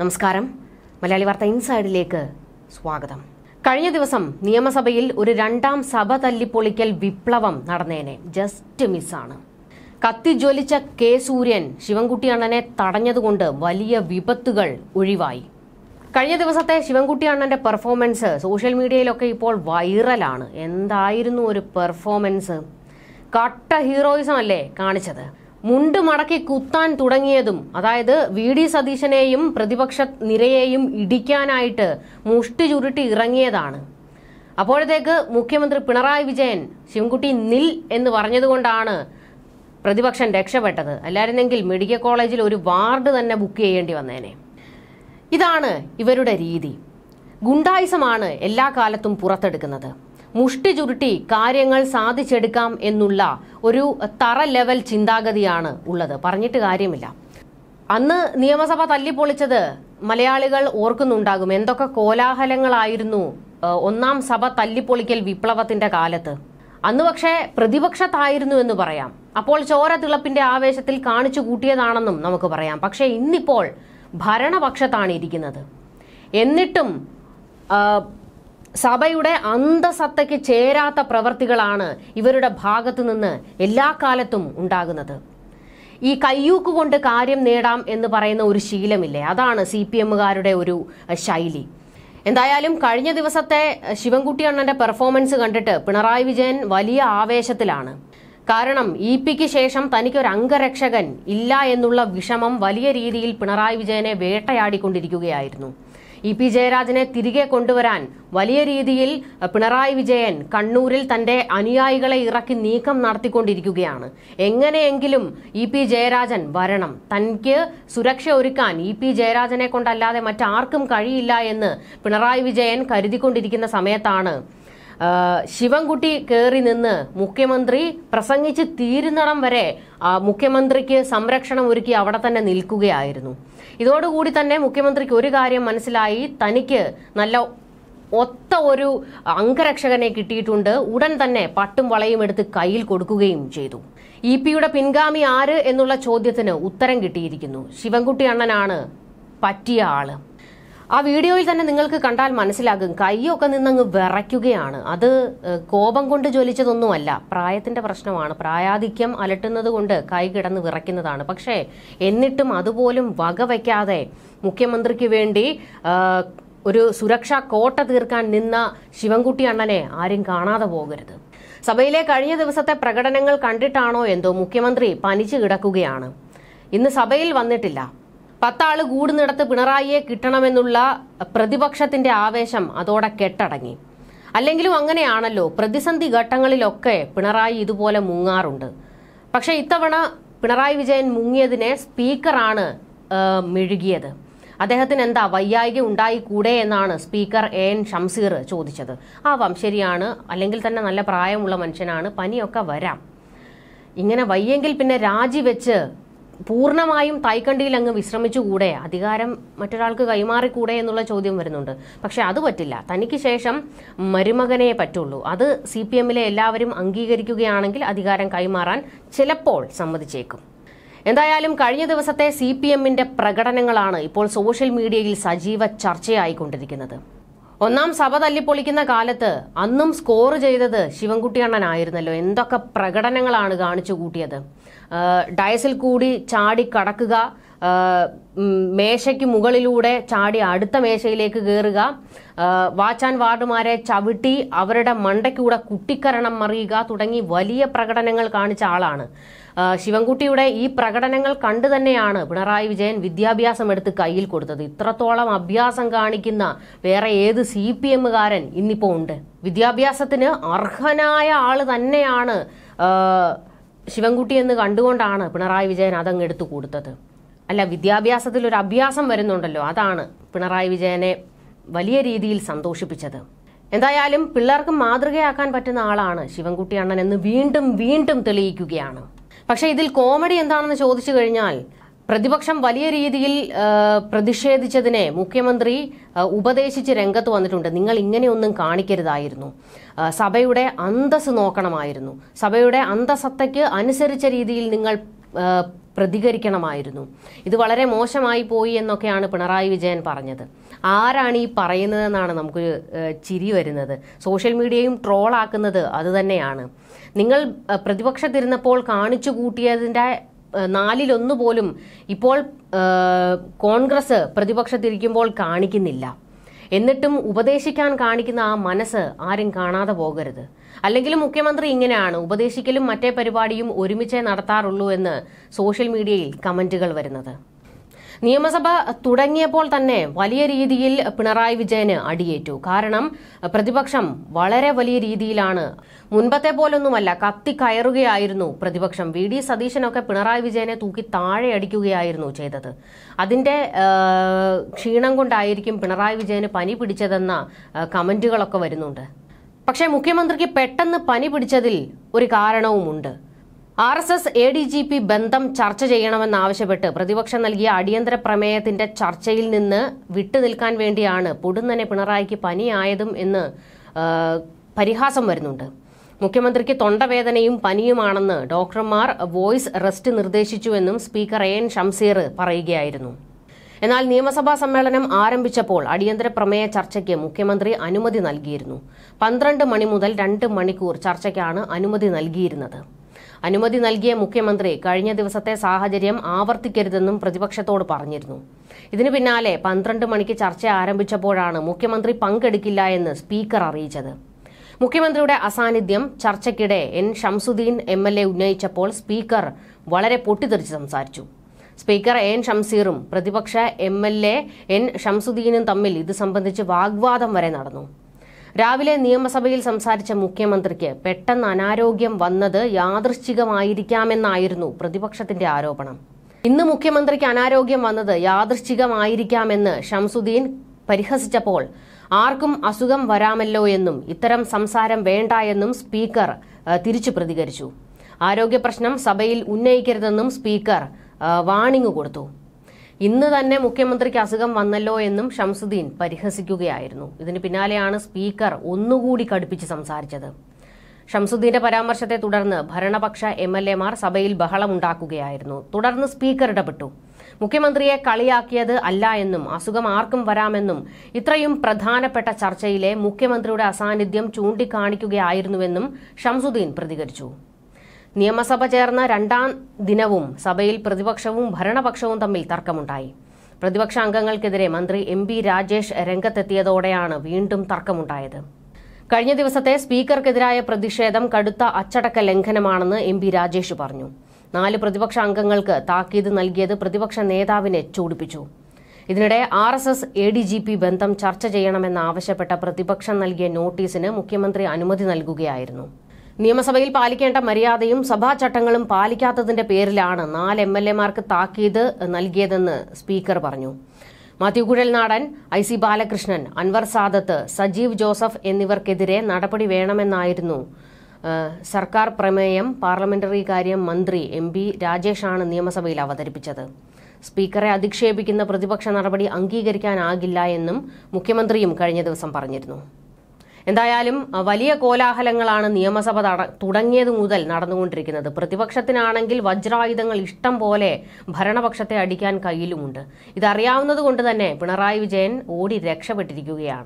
നമസ്കാരം മലയാളി വാർത്ത ഇൻസൈഡിലേക്ക് സ്വാഗതം കഴിഞ്ഞ ദിവസം നിയമസഭയിൽ ഒരു രണ്ടാം സഭ തല്ലിപ്പൊളിക്കൽ വിപ്ലവം നടന്നേനെ ജസ്റ്റ് മിസ്സാണ് കത്തിജ്വലിച്ച കെ സൂര്യൻ ശിവൻകുട്ടി അണ്ണനെ തടഞ്ഞതുകൊണ്ട് വലിയ വിപത്തുകൾ ഒഴിവായി കഴിഞ്ഞ ദിവസത്തെ ശിവൻകുട്ടി അണ്ണന്റെ പെർഫോമൻസ് സോഷ്യൽ മീഡിയയിലൊക്കെ ഇപ്പോൾ വൈറലാണ് എന്തായിരുന്നു ഒരു പെർഫോമൻസ് കട്ട ഹീറോയിസം അല്ലേ കാണിച്ചത് മുണ്ട് മടക്കി കുത്താൻ തുടങ്ങിയതും അതായത് വി ഡി സതീശനെയും പ്രതിപക്ഷ നിരയെയും ഇടിക്കാനായിട്ട് മുഷ്ടി ചുരുട്ടി ഇറങ്ങിയതാണ് അപ്പോഴത്തേക്ക് മുഖ്യമന്ത്രി പിണറായി വിജയൻ ശിവൻകുട്ടി നിൽ എന്ന് പറഞ്ഞതുകൊണ്ടാണ് പ്രതിപക്ഷം രക്ഷപ്പെട്ടത് അല്ലായിരുന്നെങ്കിൽ മെഡിക്കൽ കോളേജിൽ ഒരു വാർഡ് തന്നെ ബുക്ക് ചെയ്യേണ്ടി വന്നേനെ ഇതാണ് ഇവരുടെ രീതി ഗുണ്ടായുസമാണ് എല്ലാ കാലത്തും പുറത്തെടുക്കുന്നത് മുഷ്ടി ചുരുട്ടി കാര്യങ്ങൾ സാധിച്ചെടുക്കാം എന്നുള്ള ഒരു തറ ലെവൽ ചിന്താഗതിയാണ് ഉള്ളത് പറഞ്ഞിട്ട് കാര്യമില്ല അന്ന് നിയമസഭ തല്ലിപ്പൊളിച്ചത് മലയാളികൾ ഓർക്കുന്നുണ്ടാകും എന്തൊക്കെ കോലാഹലങ്ങളായിരുന്നു ഒന്നാം സഭ തല്ലിപ്പൊളിക്കൽ വിപ്ലവത്തിന്റെ കാലത്ത് അന്ന് പക്ഷേ പ്രതിപക്ഷത്തായിരുന്നു എന്ന് പറയാം അപ്പോൾ ചോര തിളപ്പിന്റെ ആവേശത്തിൽ കാണിച്ചു കൂട്ടിയതാണെന്നും നമുക്ക് പറയാം പക്ഷേ ഇന്നിപ്പോൾ ഭരണപക്ഷത്താണ് ഇരിക്കുന്നത് എന്നിട്ടും സഭയുടെ അന്തസത്തയ്ക്ക് ചേരാത്ത പ്രവർത്തികളാണ് ഇവരുടെ ഭാഗത്തു നിന്ന് എല്ലാ കാലത്തും ഉണ്ടാകുന്നത് ഈ കയ്യൂക്ക് കൊണ്ട് കാര്യം നേടാം എന്ന് പറയുന്ന ഒരു ശീലമില്ലേ അതാണ് സി പി എമ്മുകാരുടെ ഒരു ശൈലി എന്തായാലും കഴിഞ്ഞ ദിവസത്തെ ശിവൻകുട്ടി അണ്ണന്റെ പെർഫോമൻസ് കണ്ടിട്ട് പിണറായി വിജയൻ വലിയ ആവേശത്തിലാണ് കാരണം ഇ പിക്ക് ശേഷം തനിക്കൊരു അംഗരക്ഷകൻ ഇല്ല എന്നുള്ള വിഷമം വലിയ രീതിയിൽ പിണറായി വിജയനെ വേട്ടയാടിക്കൊണ്ടിരിക്കുകയായിരുന്നു ഇ പി ജയരാജനെ തിരികെ കൊണ്ടുവരാൻ വലിയ രീതിയിൽ പിണറായി വിജയൻ കണ്ണൂരിൽ തന്റെ അനുയായികളെ ഇറക്കി നീക്കം നടത്തിക്കൊണ്ടിരിക്കുകയാണ് എങ്ങനെയെങ്കിലും ഇ പി ജയരാജൻ വരണം തനിക്ക് സുരക്ഷ ഒരുക്കാൻ ഇ പി ജയരാജനെ കൊണ്ടല്ലാതെ മറ്റാർക്കും കഴിയില്ല എന്ന് പിണറായി വിജയൻ കരുതിക്കൊണ്ടിരിക്കുന്ന സമയത്താണ് ശിവൻകുട്ടി കയറി നിന്ന് മുഖ്യമന്ത്രി പ്രസംഗിച്ച് തീരുന്നിടം വരെ മുഖ്യമന്ത്രിക്ക് സംരക്ഷണം ഒരുക്കി അവിടെ തന്നെ നിൽക്കുകയായിരുന്നു ഇതോടുകൂടി തന്നെ മുഖ്യമന്ത്രിക്ക് ഒരു കാര്യം മനസ്സിലായി തനിക്ക് നല്ല ഒത്ത ഒരു അംഗരക്ഷകനെ കിട്ടിയിട്ടുണ്ട് ഉടൻ തന്നെ പട്ടും വളയും എടുത്ത് കയ്യിൽ കൊടുക്കുകയും ചെയ്തു ഇ പിയുടെ പിൻഗാമി ആര് എന്നുള്ള ചോദ്യത്തിന് ഉത്തരം കിട്ടിയിരിക്കുന്നു ശിവൻകുട്ടി അണ്ണനാണ് പറ്റിയ ആള് ആ വീഡിയോയിൽ തന്നെ നിങ്ങൾക്ക് കണ്ടാൽ മനസ്സിലാകും കൈയൊക്കെ നിന്നങ്ങ് വിറയ്ക്കുകയാണ് അത് കോപം കൊണ്ട് ജ്വലിച്ചതൊന്നുമല്ല പ്രായത്തിന്റെ പ്രശ്നമാണ് പ്രായാധിക്യം അലട്ടുന്നത് കൊണ്ട് കൈ കിടന്ന് വിറയ്ക്കുന്നതാണ് പക്ഷേ എന്നിട്ടും അതുപോലും വകവയ്ക്കാതെ മുഖ്യമന്ത്രിക്ക് വേണ്ടി ഒരു സുരക്ഷാ കോട്ട തീർക്കാൻ നിന്ന ശിവൻകുട്ടി അണ്ണനെ ആരും കാണാതെ പോകരുത് സഭയിലെ കഴിഞ്ഞ ദിവസത്തെ പ്രകടനങ്ങൾ കണ്ടിട്ടാണോ എന്തോ മുഖ്യമന്ത്രി പനിച്ചു കിടക്കുകയാണ് ഇന്ന് സഭയിൽ വന്നിട്ടില്ല പത്താള് കൂടുന്നിടത്ത് പിണറായിയെ കിട്ടണമെന്നുള്ള പ്രതിപക്ഷത്തിന്റെ ആവേശം അതോടെ കെട്ടടങ്ങി അല്ലെങ്കിലും അങ്ങനെയാണല്ലോ പ്രതിസന്ധി ഘട്ടങ്ങളിലൊക്കെ പിണറായി ഇതുപോലെ മുങ്ങാറുണ്ട് പക്ഷേ ഇത്തവണ പിണറായി വിജയൻ മുങ്ങിയതിനെ സ്പീക്കറാണ് മെഴുകിയത് അദ്ദേഹത്തിന് എന്താ വയ്യായിക ഉണ്ടായി കൂടെ എന്നാണ് സ്പീക്കർ എ എൻ ഷംസീർ ചോദിച്ചത് ആ ശരിയാണ് അല്ലെങ്കിൽ തന്നെ നല്ല പ്രായമുള്ള മനുഷ്യനാണ് പനിയൊക്കെ വരാം ഇങ്ങനെ വയ്യെങ്കിൽ പിന്നെ രാജിവെച്ച് പൂർണ്ണമായും തൈക്കണ്ടിയിൽ അങ്ങ് വിശ്രമിച്ചുകൂടെ അധികാരം മറ്റൊരാൾക്ക് കൈമാറിക്കൂടെ എന്നുള്ള ചോദ്യം വരുന്നുണ്ട് പക്ഷെ അത് പറ്റില്ല തനിക്ക് ശേഷം മരുമകനെ പറ്റുള്ളൂ അത് സി പി എമ്മിലെ എല്ലാവരും അംഗീകരിക്കുകയാണെങ്കിൽ അധികാരം കൈമാറാൻ ചിലപ്പോൾ സമ്മതിച്ചേക്കും എന്തായാലും കഴിഞ്ഞ ദിവസത്തെ സി പി എമ്മിന്റെ പ്രകടനങ്ങളാണ് ഇപ്പോൾ സോഷ്യൽ മീഡിയയിൽ സജീവ ചർച്ചയായിക്കൊണ്ടിരിക്കുന്നത് ഒന്നാം സഭ തല്ലിപ്പൊളിക്കുന്ന കാലത്ത് അന്നും സ്കോർ ചെയ്തത് ശിവൻകുട്ടിയണ്ണനായിരുന്നല്ലോ എന്തൊക്കെ പ്രകടനങ്ങളാണ് കാണിച്ചു കൂട്ടിയത് ഡയസിൽ കൂടി ചാടി കടക്കുക മേശയ്ക്ക് മുകളിലൂടെ ചാടി അടുത്ത മേശയിലേക്ക് കയറുക വാച്ചാൻ വാർഡുമാരെ ചവിട്ടി അവരുടെ മണ്ടയ്ക്കൂടെ കുട്ടിക്കരണം മറിയുക തുടങ്ങി വലിയ പ്രകടനങ്ങൾ കാണിച്ച ആളാണ് ശിവൻകുട്ടിയുടെ ഈ പ്രകടനങ്ങൾ കണ്ടു തന്നെയാണ് പിണറായി വിജയൻ വിദ്യാഭ്യാസം എടുത്ത് കയ്യിൽ കൊടുത്തത് ഇത്രത്തോളം അഭ്യാസം കാണിക്കുന്ന വേറെ ഏത് സി പി എമ്മുകാരൻ ഇന്നിപ്പോൾ ഉണ്ട് വിദ്യാഭ്യാസത്തിന് അർഹനായ ആള് തന്നെയാണ് ശിവൻകുട്ടി എന്ന് കണ്ടുകൊണ്ടാണ് പിണറായി വിജയൻ അതങ്ങ് എടുത്തു കൊടുത്തത് അല്ല വിദ്യാഭ്യാസത്തിൽ ഒരു അഭ്യാസം വരുന്നുണ്ടല്ലോ അതാണ് പിണറായി വിജയനെ വലിയ രീതിയിൽ സന്തോഷിപ്പിച്ചത് എന്തായാലും പിള്ളേർക്ക് മാതൃകയാക്കാൻ പറ്റുന്ന ആളാണ് ശിവൻകുട്ടി അണ്ണൻ എന്ന് വീണ്ടും വീണ്ടും തെളിയിക്കുകയാണ് പക്ഷേ ഇതിൽ കോമഡി എന്താണെന്ന് ചോദിച്ചു കഴിഞ്ഞാൽ പ്രതിപക്ഷം വലിയ രീതിയിൽ പ്രതിഷേധിച്ചതിനെ മുഖ്യമന്ത്രി ഉപദേശിച്ച് രംഗത്ത് വന്നിട്ടുണ്ട് നിങ്ങൾ ഇങ്ങനെയൊന്നും കാണിക്കരുതായിരുന്നു സഭയുടെ അന്തസ് നോക്കണമായിരുന്നു സഭയുടെ അന്തസത്തയ്ക്ക് അനുസരിച്ച രീതിയിൽ നിങ്ങൾ പ്രതികരിക്കണമായിരുന്നു ഇത് വളരെ മോശമായി പോയി എന്നൊക്കെയാണ് പിണറായി വിജയൻ പറഞ്ഞത് ആരാണ് ഈ പറയുന്നതെന്നാണ് നമുക്ക് ചിരി വരുന്നത് സോഷ്യൽ മീഡിയയും ട്രോളാക്കുന്നത് അത് തന്നെയാണ് നിങ്ങൾ പ്രതിപക്ഷത്തിരുന്നപ്പോൾ കാണിച്ചു കൂട്ടിയതിൻ്റെ നാലിലൊന്നു പോലും ഇപ്പോൾ കോൺഗ്രസ് പ്രതിപക്ഷത്തിരിക്കുമ്പോൾ കാണിക്കുന്നില്ല എന്നിട്ടും ഉപദേശിക്കാൻ കാണിക്കുന്ന ആ മനസ്സ് ആരും കാണാതെ പോകരുത് അല്ലെങ്കിൽ മുഖ്യമന്ത്രി ഇങ്ങനെയാണ് ഉപദേശിക്കലും മറ്റേ പരിപാടിയും ഒരുമിച്ചേ നടത്താറുള്ളൂ എന്ന് സോഷ്യൽ മീഡിയയിൽ കമന്റുകൾ വരുന്നത് നിയമസഭ തുടങ്ങിയപ്പോൾ തന്നെ വലിയ രീതിയിൽ പിണറായി വിജയന് അടിയേറ്റു കാരണം പ്രതിപക്ഷം വളരെ വലിയ രീതിയിലാണ് മുൻപത്തെ പോലൊന്നുമല്ല കത്തി കയറുകയായിരുന്നു പ്രതിപക്ഷം വി ഡി സതീശനൊക്കെ പിണറായി വിജയനെ തൂക്കി താഴെ അടിക്കുകയായിരുന്നു ചെയ്തത് അതിന്റെ ക്ഷീണം കൊണ്ടായിരിക്കും പിണറായി വിജയന് പനി പിടിച്ചതെന്ന കമന്റുകളൊക്കെ വരുന്നുണ്ട് പക്ഷേ മുഖ്യമന്ത്രിക്ക് പെട്ടെന്ന് പനി പിടിച്ചതിൽ ഒരു കാരണവുമുണ്ട് R S S A D G P ബന്ധം ചർച്ച ചെയ്യണമെന്നാവശ്യപ്പെട്ട് പ്രതിപക്ഷം നൽകിയ അടിയന്തര പ്രമേയത്തിന്റെ ചർച്ചയിൽ നിന്ന് വിട്ടുനിൽക്കാൻ വേണ്ടിയാണ് പൊടുന്നനെ പിണറായിക്ക് പനിയായതും എന്ന് പരിഹാസം വരുന്നുണ്ട് മുഖ്യമന്ത്രിക്ക് തൊണ്ടവേദനയും പനിയുമാണെന്ന് ഡോക്ടർമാർ വോയിസ് റെസ്റ്റ് നിർദ്ദേശിച്ചുവെന്നും സ്പീക്കർ എ എൻ ഷംസീർ പറയുകയായിരുന്നു എന്നാൽ നിയമസഭാ സമ്മേളനം ആരംഭിച്ചപ്പോൾ അടിയന്തര പ്രമേയ ചർച്ചയ്ക്ക് മുഖ്യമന്ത്രി അനുമതി നൽകിയിരുന്നു പന്ത്രണ്ട് മണി മുതൽ രണ്ട് മണിക്കൂർ ചർച്ചയ്ക്കാണ് അനുമതി നൽകിയിരുന്നത് അനുമതി നൽകിയ മുഖ്യമന്ത്രി കഴിഞ്ഞ ദിവസത്തെ സാഹചര്യം ആവർത്തിക്കരുതെന്നും പ്രതിപക്ഷത്തോട് പറഞ്ഞിരുന്നു ഇതിനു പിന്നാലെ പന്ത്രണ്ട് മണിക്ക് ചർച്ച ആരംഭിച്ചപ്പോഴാണ് മുഖ്യമന്ത്രി പങ്കെടുക്കില്ല എന്ന് സ്പീക്കർ അറിയിച്ചത് മുഖ്യമന്ത്രിയുടെ അസാന്നിധ്യം ചർച്ചയ്ക്കിടെ എൻ ഷംസുദ്ദീൻ എം ഉന്നയിച്ചപ്പോൾ സ്പീക്കർ വളരെ പൊട്ടിത്തെറിച്ച് സംസാരിച്ചു സ്പീക്കർ എൻ ഷംസീറും പ്രതിപക്ഷ എം എൽ എ എൻ ഷംസുദ്ദീനും തമ്മിൽ ഇത് സംബന്ധിച്ച് വാഗ്വാദം വരെ നടന്നു രാവിലെ നിയമസഭയിൽ സംസാരിച്ച മുഖ്യമന്ത്രിക്ക് പെട്ടെന്ന് അനാരോഗ്യം വന്നത് യാദൃശ്ചികമായിരിക്കാമെന്നായിരുന്നു പ്രതിപക്ഷത്തിന്റെ ആരോപണം ഇന്ന് മുഖ്യമന്ത്രിക്ക് അനാരോഗ്യം വന്നത് യാദൃശ്ചികമായിരിക്കാമെന്ന് ഷംസുദ്ദീൻ പരിഹസിച്ചപ്പോൾ ആർക്കും അസുഖം വരാമല്ലോ എന്നും ഇത്തരം സംസാരം വേണ്ട എന്നും സ്പീക്കർ തിരിച്ചു പ്രതികരിച്ചു ആരോഗ്യ പ്രശ്നം സഭയിൽ ഉന്നയിക്കരുതെന്നും സ്പീക്കർ വാണിംഗ് കൊടുത്തു ഇന്ന് തന്നെ മുഖ്യമന്ത്രിക്ക് അസുഖം വന്നല്ലോ എന്നും ഷംസുദ്ദീൻ പരിഹസിക്കുകയായിരുന്നു ഇതിന് പിന്നാലെയാണ് സ്പീക്കർ ഒന്നുകൂടി കടുപ്പിച്ച് സംസാരിച്ചത് ഷംസുദ്ദീന്റെ പരാമർശത്തെ തുടർന്ന് ഭരണപക്ഷ എം എൽ മാർ സഭയിൽ ബഹളമുണ്ടാക്കുകയായിരുന്നു തുടർന്ന് സ്പീക്കർ ഇടപെട്ടു മുഖ്യമന്ത്രിയെ കളിയാക്കിയത് അല്ല എന്നും അസുഖം ആർക്കും വരാമെന്നും ഇത്രയും പ്രധാനപ്പെട്ട ചർച്ചയിലെ മുഖ്യമന്ത്രിയുടെ അസാന്നിധ്യം ചൂണ്ടിക്കാണിക്കുകയായിരുന്നുവെന്നും ഷംസുദ്ദീൻ പ്രതികരിച്ചു നിയമസഭ ചേർന്ന രണ്ടാം ദിനവും സഭയിൽ പ്രതിപക്ഷവും ഭരണപക്ഷവും തമ്മിൽ തർക്കമുണ്ടായി പ്രതിപക്ഷ അംഗങ്ങൾക്കെതിരെ മന്ത്രി എം പി രാജേഷ് രംഗത്തെത്തിയതോടെയാണ് വീണ്ടും തർക്കമുണ്ടായത് കഴിഞ്ഞ ദിവസത്തെ സ്പീക്കർക്കെതിരായ പ്രതിഷേധം കടുത്ത അച്ചടക്ക ലംഘനമാണെന്ന് എം പി രാജേഷ് പറഞ്ഞു നാല് പ്രതിപക്ഷ അംഗങ്ങൾക്ക് താക്കീത് നൽകിയത് പ്രതിപക്ഷ നേതാവിനെ ചൂടിപ്പിച്ചു ഇതിനിടെ R S S A D G P ബന്ധം ചർച്ച ചെയ്യണമെന്നാവശ്യപ്പെട്ട പ്രതിപക്ഷം നൽകിയ നോട്ടീസിന് മുഖ്യമന്ത്രി അനുമതി നൽകുകയായിരുന്നു നിയമസഭയിൽ പാലിക്കേണ്ട മര്യാദയും സഭാ ചട്ടങ്ങളും പാലിക്കാത്തതിന്റെ പേരിലാണ് നാല് എം എൽ എമാർക്ക് താക്കീത് നൽകിയതെന്ന് സ്പീക്കർ പറഞ്ഞു മാത്യു കുഴൽനാടൻ ഐ സി ബാലകൃഷ്ണൻ അൻവർ സാദത്ത് സജീവ് ജോസഫ് എന്നിവർക്കെതിരെ നടപടി വേണമെന്നായിരുന്നു സർക്കാർ പ്രമേയം പാർലമെന്ററി കാര്യം മന്ത്രി എം പി രാജേഷാണ് നിയമസഭയിൽ അവതരിപ്പിച്ചത് സ്പീക്കറെ അധിക്ഷേപിക്കുന്ന പ്രതിപക്ഷ നടപടി അംഗീകരിക്കാനാകില്ല എന്നും മുഖ്യമന്ത്രിയും കഴിഞ്ഞ ദിവസം പറഞ്ഞിരുന്നു എന്തായാലും വലിയ കോലാഹലങ്ങളാണ് നിയമസഭ തുടങ്ങിയത് മുതൽ നടന്നുകൊണ്ടിരിക്കുന്നത് പ്രതിപക്ഷത്തിനാണെങ്കിൽ വജ്രായുധങ്ങൾ ഇഷ്ടം പോലെ ഭരണപക്ഷത്തെ അടിക്കാൻ കയ്യിലുമുണ്ട് ഇതറിയാവുന്നത് കൊണ്ട് തന്നെ പിണറായി വിജയൻ ഓടി രക്ഷപ്പെട്ടിരിക്കുകയാണ്